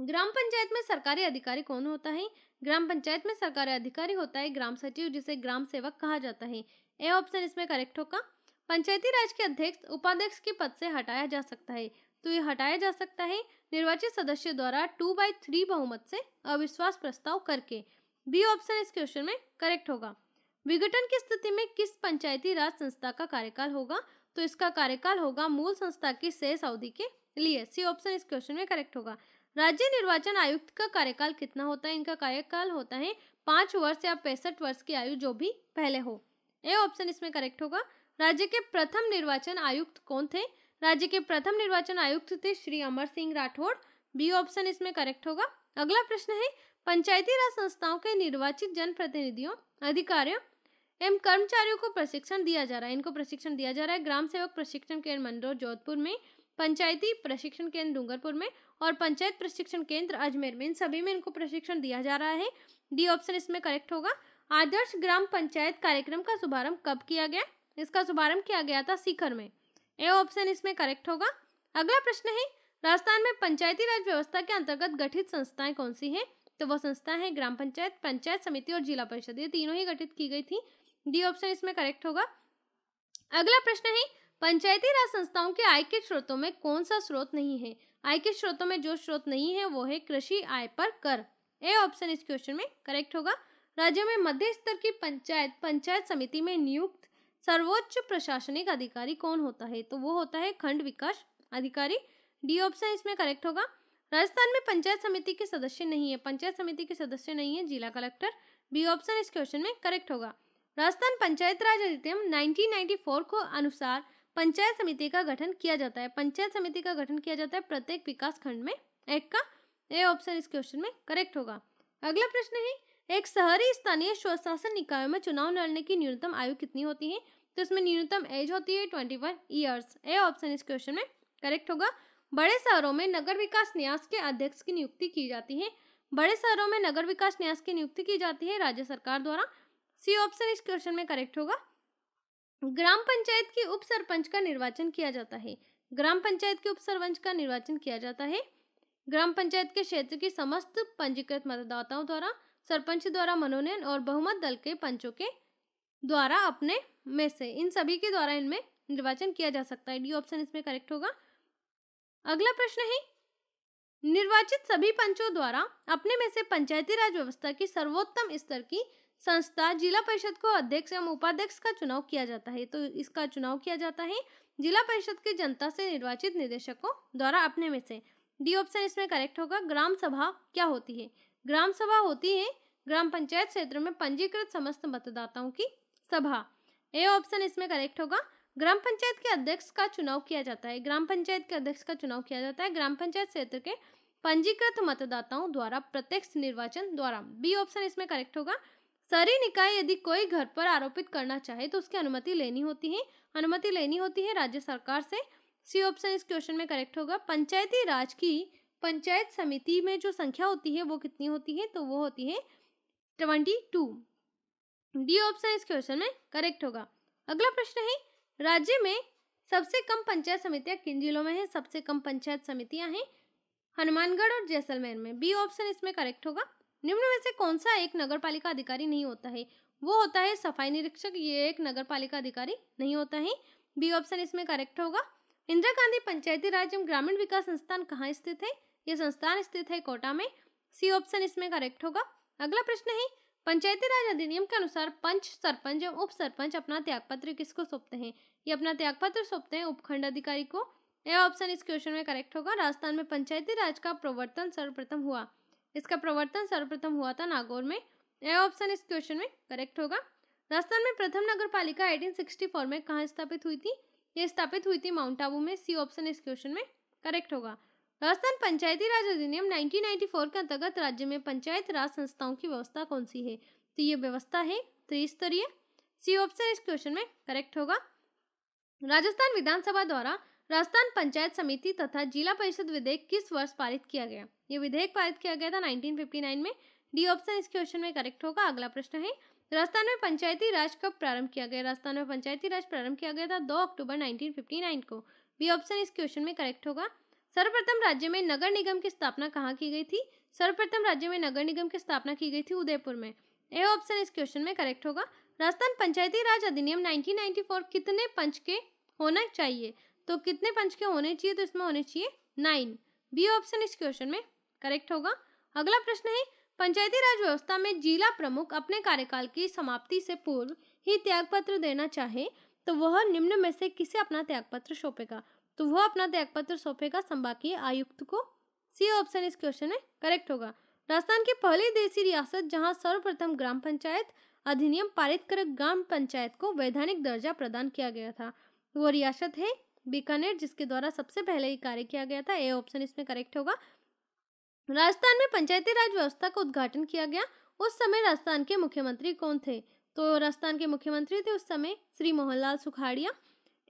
ग्राम पंचायत में सरकारी अधिकारी कौन होता है ग्राम पंचायत में सरकारी अधिकारी होता है ग्राम सचिव जिसे ग्राम सेवक कहा जाता है ए ऑप्शन इसमें करेक्ट होगा पंचायती राज के अध्यक्ष उपाध्यक्ष के पद से हटाया जा सकता है तो ये हटाया जा सकता है निर्वाचित सदस्य द्वारा टू बाई थ्री बहुमत से अविश्वास प्रस्ताव करके बी ऑप्शन इस क्वेश्चन में करेक्ट होगा विघटन की स्थिति में किस पंचायती राज संस्था का कार्यकाल होगा तो इसका कार्यकाल होगा मूल संस्था की शेष अवधि के लिए सी ऑप्शन इस क्वेश्चन में करेक्ट होगा राज्य निर्वाचन आयुक्त का कार्यकाल कितना होता है इनका कार्यकाल होता है पांच वर्ष या पैंसठ वर्ष की आयु जो भी पहले हो ए ऑप्शन इसमें करेक्ट होगा राज्य के प्रथम निर्वाचन आयुक्त कौन थे राज्य के प्रथम निर्वाचन आयुक्त थे श्री अमर सिंह राठौड़ बी ऑप्शन इसमें करेक्ट होगा अगला प्रश्न है पंचायती राज संस्थाओं के निर्वाचित जनप्रतिनिधियों अधिकारियों एवं कर्मचारियों को प्रशिक्षण दिया जा रहा है इनको प्रशिक्षण दिया जा रहा है ग्राम सेवक प्रशिक्षण केंद्र मंडोर जोधपुर में पंचायती प्रशिक्षण केंद्र डूंगरपुर में और पंचायत प्रशिक्षण केंद्र अजमेर में इन सभी में इनको प्रशिक्षण दिया जा रहा है डी ऑप्शन इसमें करेक्ट होगा आदर्श ग्राम पंचायत कार्यक्रम का शुभारंभ कब किया गया इसका शुभारंभ किया गया था सीकर में ए ऑप्शन इसमें करेक्ट होगा अगला प्रश्न है राजस्थान में पंचायती राज व्यवस्था के अंतर्गत गठित संस्थाएं कौन सी हैं तो वह संस्था है ग्राम पंचायत पंचायत समिति और जिला परिषद ये तीनों ही गठित की गई थी डी ऑप्शन इसमें करेक्ट होगा अगला प्रश्न है पंचायती राज संस्थाओं के आय के स्रोतों में कौन सा स्रोत नहीं है आय के स्रोतों में जो स्रोत नहीं है वो है कृषि आय पर कर ए ऑप्शन इस क्वेश्चन में करेक्ट होगा राज्य में मध्य स्तर की पंचायत पंचायत समिति में नियुक्त सर्वोच्च प्रशासनिक अधिकारी कौन होता है तो वो होता है खंड विकास अधिकारी डी ऑप्शन इसमें करेक्ट होगा राजस्थान में पंचायत समिति के सदस्य नहीं है पंचायत समिति के सदस्य नहीं है जिला कलेक्टर बी ऑप्शन इस क्वेश्चन में करेक्ट होगा राजस्थान पंचायत राज अधिनियम 1994 को अनुसार पंचायत समिति का गठन किया जाता है पंचायत समिति का गठन किया जाता है प्रत्येक विकास खंड में एक का ए ऑप्शन इस क्वेश्चन में करेक्ट होगा अगला प्रश्न है एक शहरी स्थानीय स्वशासन निकायों में चुनाव लड़ने की न्यूनतम आयु कितनी होती है तो इसमें न्यूनतम एज होती है twenty one years A option इस क्वेश्चन में करेक्ट होगा बड़े शहरों में नगर विकास न्यास के अध्यक्ष की नियुक्ति की जाती है बड़े शहरों में नगर विकास न्यास की नियुक्ति की जाती है राज्य सरकार द्वारा सी ऑप्शन इस क्वेश्चन में करेक्ट होगा ग्राम पंचायत के उप सरपंच का निर्वाचन किया जाता है ग्राम पंचायत के उप सरपंच का निर्वाचन किया जाता है ग्राम पंचायत के क्षेत्र की समस्त पंजीकृत मतदाताओं द्वारा सरपंच द्वारा मनोनयन और बहुमत दल के पंचों के द्वारा अपने में से इन सभी के द्वारा इनमें निर्वाचन किया जा सकता है डी ऑप्शन इसमें करेक्ट होगा अगला प्रश्न है निर्वाचित सभी पंचों द्वारा अपने में से पंचायती राज व्यवस्था की सर्वोत्तम स्तर की संस्था जिला परिषद को अध्यक्ष एवं उपाध्यक्ष का चुनाव किया जाता है तो इसका चुनाव किया जाता है जिला परिषद के जनता से निर्वाचित निदेशकों द्वारा अपने में से डी ऑप्शन इसमें करेक्ट होगा ग्राम सभा क्या होती है ग्राम सभा होती है ग्राम पंचायत क्षेत्र में पंजीकृत समस्त मतदाताओं की सभा ए ऑप्शन इसमें करेक्ट होगा ग्राम पंचायत के अध्यक्ष का चुनाव किया जाता है ग्राम पंचायत के अध्यक्ष का चुनाव किया जाता है ग्राम पंचायत क्षेत्र के पंजीकृत मतदाताओं द्वारा प्रत्यक्ष निर्वाचन द्वारा बी ऑप्शन इसमें करेक्ट होगा शहरी निकाय यदि कोई घर पर आरोपित करना चाहे तो उसकी अनुमति लेनी होती है अनुमति लेनी होती है राज्य सरकार से सी ऑप्शन इस क्वेश्चन में करेक्ट होगा पंचायती राज की पंचायत समिति में जो संख्या होती है वो कितनी होती है तो वो होती है ट्वेंटी टू डी ऑप्शन इस क्वेश्चन में करेक्ट होगा अगला प्रश्न है राज्य में सबसे कम पंचायत समितियां किन जिलों में है सबसे कम पंचायत समितियां हैं हनुमानगढ़ और जैसलमेर में बी ऑप्शन इसमें करेक्ट होगा निम्न में से कौन सा एक नगर पालिका अधिकारी नहीं होता है वो होता है सफाई निरीक्षक ये एक नगर पालिका अधिकारी नहीं होता है बी ऑप्शन इसमें करेक्ट होगा इंदिरा गांधी पंचायती राज एवं ग्रामीण विकास संस्थान कहाँ स्थित है ये संस्थान स्थित है कोटा में सी ऑप्शन इसमें करेक्ट होगा अगला प्रश्न है पंचायती राज अधिनियम के अनुसार पंच सरपंच एवं उप सरपंच अपना त्यागपत्र किसको सौंपते हैं ये अपना त्यागपत्र सौंपते हैं उपखंड अधिकारी को यह ऑप्शन इस क्वेश्चन में करेक्ट होगा राजस्थान में पंचायती राज का प्रवर्तन सर्वप्रथम हुआ इसका प्रवर्तन सर्वप्रथम हुआ था नागौर में यह ऑप्शन इस क्वेश्चन में करेक्ट होगा राजस्थान में प्रथम नगर पालिका एटीन में कहाँ स्थापित हुई थी यह स्थापित हुई थी माउंट आबू में सी ऑप्शन इस क्वेश्चन में करेक्ट होगा राजस्थान पंचायती राज अधिनियम 1994 के अंतर्गत राज्य में पंचायत राज संस्थाओं की व्यवस्था कौन सी है तो ये व्यवस्था है त्रिस्तरीय सी ऑप्शन इस क्वेश्चन में करेक्ट होगा राजस्थान विधानसभा द्वारा राजस्थान पंचायत समिति तथा जिला परिषद विधेयक किस वर्ष पारित किया गया ये विधेयक पारित किया गया था 1959 में डी ऑप्शन इस क्वेश्चन में करेक्ट होगा अगला प्रश्न है राजस्थान में पंचायती राज कब प्रारंभ किया गया राजस्थान में पंचायती राज प्रारंभ किया गया था दो अक्टूबर 1959 को बी ऑप्शन इस क्वेश्चन में करेक्ट होगा सर्वप्रथम राज्य में नगर निगम की स्थापना कहाँ की गई थी सर्वप्रथम राज्य में नगर निगम की स्थापना की गई थी उदयपुर में ए ऑप्शन इस क्वेश्चन में करेक्ट होगा राजस्थान पंचायती राज अधिनियम 1994 कितने पंच के होना चाहिए तो कितने पंच के होने चाहिए तो इसमें होने चाहिए नाइन बी ऑप्शन इस क्वेश्चन में करेक्ट होगा अगला प्रश्न है पंचायती राज व्यवस्था में जिला प्रमुख अपने कार्यकाल की समाप्ति से पूर्व ही त्यागपत्र देना चाहे तो वह निम्न में से किसे अपना त्यागपत्र सौंपेगा तो वह अपना त्यागपत्र सौंपेगा संभागीय आयुक्त को सी ऑप्शन इस क्वेश्चन है करेक्ट होगा राजस्थान की पहली देसी रियासत जहां सर्वप्रथम ग्राम पंचायत अधिनियम पारित कर ग्राम पंचायत को वैधानिक दर्जा प्रदान किया गया था वो रियासत है बीकानेर जिसके द्वारा सबसे पहले ही कार्य किया गया था ए ऑप्शन इसमें करेक्ट होगा राजस्थान में पंचायती राज व्यवस्था का उद्घाटन किया गया उस समय राजस्थान के मुख्यमंत्री कौन थे तो राजस्थान के मुख्यमंत्री थे उस समय श्री मोहनलाल सुखाड़िया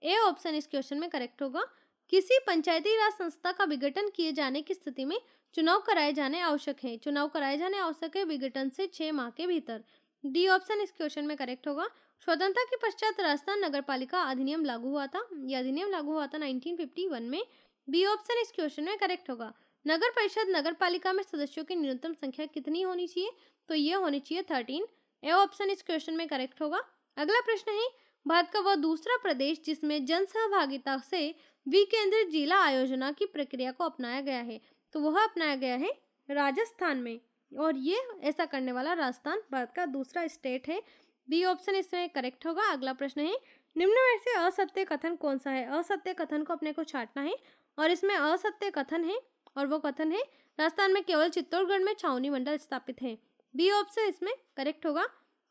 ए ऑप्शन इस क्वेश्चन में करेक्ट होगा किसी पंचायती राज संस्था का विघटन किए जाने की स्थिति में चुनाव कराए जाने आवश्यक है चुनाव कराए जाने आवश्यक है विघटन से छह माह के भीतर डी ऑप्शन इस क्वेश्चन में करेक्ट होगा स्वतंत्रता के पश्चात राजस्थान नगर पालिका अधिनियम लागू हुआ था यह अधिनियम लागू हुआ था 1951 में बी ऑप्शन इस क्वेश्चन में करेक्ट होगा नगर परिषद नगर पालिका में सदस्यों की न्यूनतम संख्या कितनी होनी चाहिए तो ये होनी चाहिए थर्टीन ए ऑप्शन इस क्वेश्चन में करेक्ट होगा अगला प्रश्न है भारत का वह दूसरा प्रदेश जिसमें जन सहभागिता से विकेंद्रित जिला आयोजना की प्रक्रिया को अपनाया गया है तो वह अपनाया गया है राजस्थान में और ये ऐसा करने वाला राजस्थान भारत का दूसरा स्टेट है बी ऑप्शन इसमें करेक्ट होगा अगला प्रश्न है निम्न में से असत्य कथन कौन सा है असत्य कथन को अपने को छाटना है और इसमें असत्य कथन है और वो कथन है राजस्थान में केवल चित्तौड़गढ़ में छावनी मंडल स्थापित है बी ऑप्शन इसमें करेक्ट होगा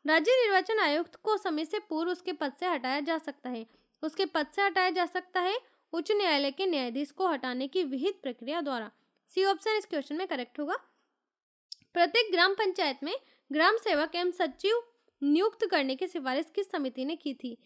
राज्य निर्वाचन आयुक्त को समय से पूर्व उसके पद से हटाया जा सकता है उसके पद से हटाया जा सकता है उच्च न्यायालय के न्यायाधीश को हटाने की विहित प्रक्रिया द्वारा सी ऑप्शन इस क्वेश्चन में करेक्ट होगा प्रत्येक ग्राम पंचायत में ग्राम सेवक एवं सचिव नियुक्त करने की सिफारिश किस समिति ने की थी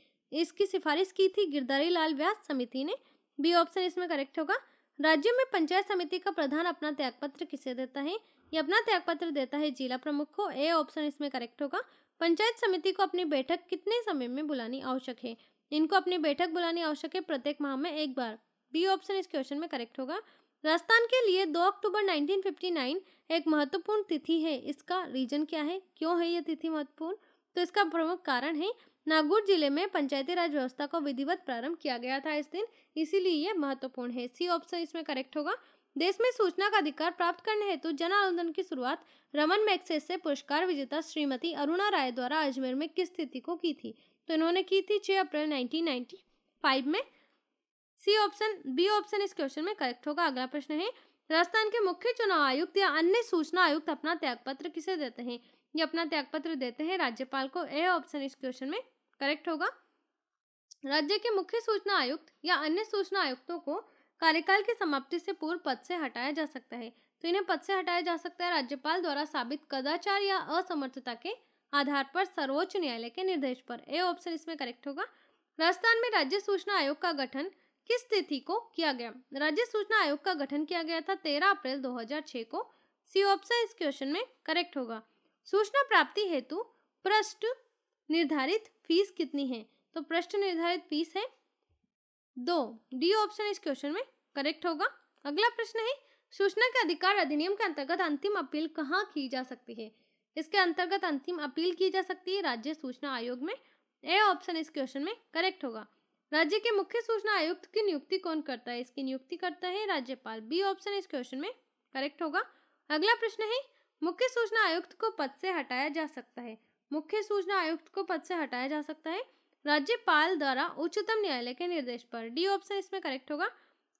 इसकी सिफारिश की थी गिरधारी लाल व्यास समिति ने बी ऑप्शन इसमें करेक्ट होगा राज्य में पंचायत समिति का प्रधान अपना त्यागपत्र किसे देता है ये अपना त्यागपत्र देता है जिला प्रमुख को ए ऑप्शन इसमें करेक्ट होगा पंचायत समिति को अपनी बैठक कितने समय में बुलानी आवश्यक है इनको अपनी बैठक बुलानी आवश्यक है प्रत्येक माह में एक बार बी ऑप्शन इस क्वेश्चन में करेक्ट होगा राजस्थान के लिए 2 अक्टूबर 1959 एक महत्वपूर्ण तिथि है इसका रीजन क्या है क्यों है यह तिथि महत्वपूर्ण तो इसका प्रमुख कारण है नागौर जिले में पंचायती राज व्यवस्था को विधिवत प्रारंभ किया गया था इस दिन इसीलिए यह महत्वपूर्ण है सी ऑप्शन इसमें करेक्ट होगा देश में सूचना का अधिकार प्राप्त करने हेतु जन आंदोलन की शुरुआत रमन मैक्सेस से पुरस्कार विजेता श्रीमती अरुणा राय द्वारा अजमेर में किस स्थिति को की थी तो इन्होंने की थी 6 अप्रैल नाइनटीन में सी ऑप्शन बी ऑप्शन इस क्वेश्चन में करेक्ट होगा अगला प्रश्न है राजस्थान के मुख्य चुनाव आयुक्त या अन्य सूचना आयुक्त अपना त्यागपत्र किसे देते हैं ये अपना त्यागपत्र देते हैं राज्यपाल को ए ऑप्शन इस क्वेश्चन में करेक्ट होगा राज्य के मुख्य सूचना आयुक्त या अन्य सूचना आयुक्तों को कार्यकाल की समाप्ति से पूर्व पद से हटाया जा सकता है तो इन्हें पद से हटाया जा सकता है राज्यपाल द्वारा साबित कदाचार या असमर्थता के आधार पर सर्वोच्च न्यायालय के निर्देश पर ए ऑप्शन इसमें करेक्ट होगा राजस्थान में राज्य सूचना आयोग का गठन किस तिथि को किया गया राज्य सूचना आयोग का गठन किया गया था 13 अप्रैल 2006 को सी ऑप्शन इस क्वेश्चन में करेक्ट होगा सूचना प्राप्ति हेतु पृष्ठ निर्धारित फीस कितनी है तो प्रश्न निर्धारित पीस है दो डी ऑप्शन इस क्वेश्चन में करेक्ट होगा अगला प्रश्न है सूचना के अधिकार अधिनियम के अंतर्गत अंतिम अपील कहाँ की जा सकती है इसके अंतर्गत अंतिम अपील की जा सकती है राज्य सूचना आयोग में ए ऑप्शन इस क्वेश्चन में करेक्ट होगा राज्य के मुख्य सूचना आयुक्त की नियुक्ति कौन करता है इसकी नियुक्ति करता है राज्यपाल बी ऑप्शन इस क्वेश्चन में करेक्ट होगा अगला प्रश्न है मुख्य सूचना आयुक्त को पद से हटाया जा सकता है मुख्य सूचना आयुक्त को पद से हटाया जा सकता है राज्यपाल द्वारा उच्चतम न्यायालय के निर्देश पर डी ऑप्शन इसमें करेक्ट होगा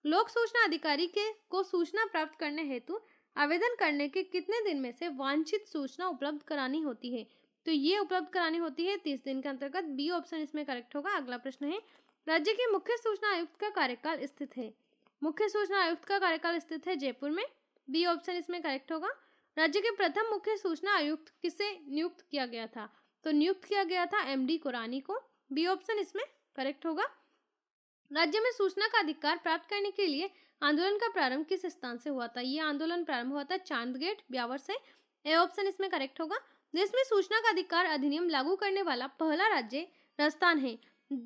लोक सूचना अधिकारी के को सूचना प्राप्त करने हेतु आवेदन करने के कितने दिन में से वांछित सूचना उपलब्ध करानी होती है तो ये उपलब्ध करानी होती है तीस दिन के अंतर्गत बी ऑप्शन इसमें करेक्ट होगा अगला प्रश्न है राज्य के मुख्य सूचना आयुक्त का कार्यकाल स्थित है मुख्य सूचना आयुक्त का कार्यकाल स्थित है जयपुर में बी ऑप्शन इसमें करेक्ट होगा राज्य के प्रथम मुख्य सूचना आयुक्त किसे नियुक्त किया गया था तो नियुक्त किया गया था एमडी कुरानी को बी ऑप्शन इसमें करेक्ट होगा राज्य में सूचना का अधिकार प्राप्त करने के लिए आंदोलन का प्रारंभ किस स्थान से हुआ था यह आंदोलन प्रारंभ हुआ था चांदगेट ब्यावर से ए ऑप्शन इसमें करेक्ट होगा देश में सूचना का अधिकार अधिनियम लागू करने वाला पहला राज्य राजस्थान है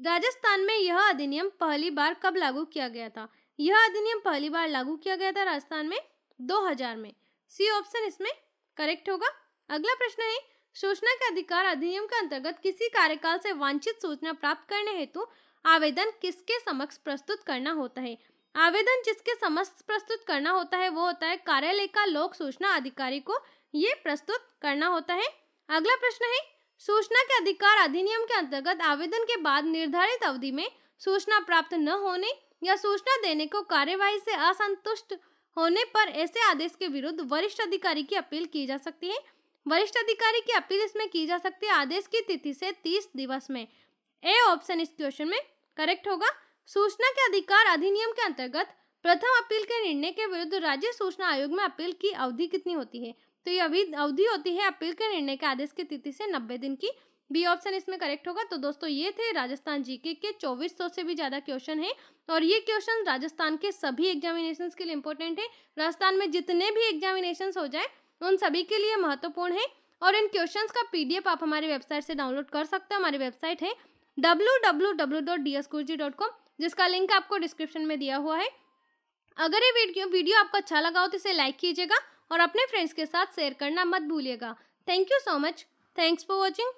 राजस्थान में यह अधिनियम पहली बार कब लागू किया गया था यह अधिनियम पहली बार लागू किया गया था राजस्थान में 2000 में सी ऑप्शन इसमें करेक्ट होगा अगला प्रश्न है सूचना के अधिकार अधिनियम के अंतर्गत किसी कार्यकाल से वांछित सूचना प्राप्त करने हेतु आवेदन किसके समक्ष प्रस्तुत करना होता है आवेदन जिसके समक्ष प्रस्तुत करना होता है वो होता है कार्यालय का लोक सूचना अधिकारी को ये प्रस्तुत करना होता है अगला प्रश्न है सूचना के अधिकार अधिनियम के अंतर्गत आवेदन के बाद निर्धारित अवधि में सूचना प्राप्त न होने या सूचना देने को कार्यवाही से असंतुष्ट होने पर ऐसे आदेश के विरुद्ध वरिष्ठ अधिकारी की अपील की जा सकती है वरिष्ठ अधिकारी की अपील इसमें की जा सकती है आदेश की तिथि से तीस दिवस में ए ऑप्शन इस क्वेश्चन में करेक्ट होगा सूचना के अधिकार अधिनियम के अंतर्गत प्रथम अपील के निर्णय के विरुद्ध राज्य सूचना आयोग में अपील की अवधि कितनी होती है तो ये अभी अवधि होती है अपील के निर्णय के आदेश की तिथि से नब्बे दिन की बी ऑप्शन इसमें करेक्ट होगा तो दोस्तों ये थे राजस्थान जीके के चौबीस सौ से भी ज़्यादा क्वेश्चन हैं और ये क्वेश्चन राजस्थान के सभी एग्जामिनेशन के लिए इंपॉर्टेंट है राजस्थान में जितने भी एग्जामिनेशन हो जाए तो उन सभी के लिए महत्वपूर्ण है और इन क्वेश्चंस का पीडीएफ आप हमारी वेबसाइट से डाउनलोड कर सकते हो हमारी वेबसाइट है डब्ल्यू जिसका लिंक आपको डिस्क्रिप्शन में दिया हुआ है अगर ये वीडियो वीडियो आपको अच्छा लगा हो तो इसे लाइक कीजिएगा और अपने फ्रेंड्स के साथ शेयर करना मत भूलिएगा thank you so much thanks for watching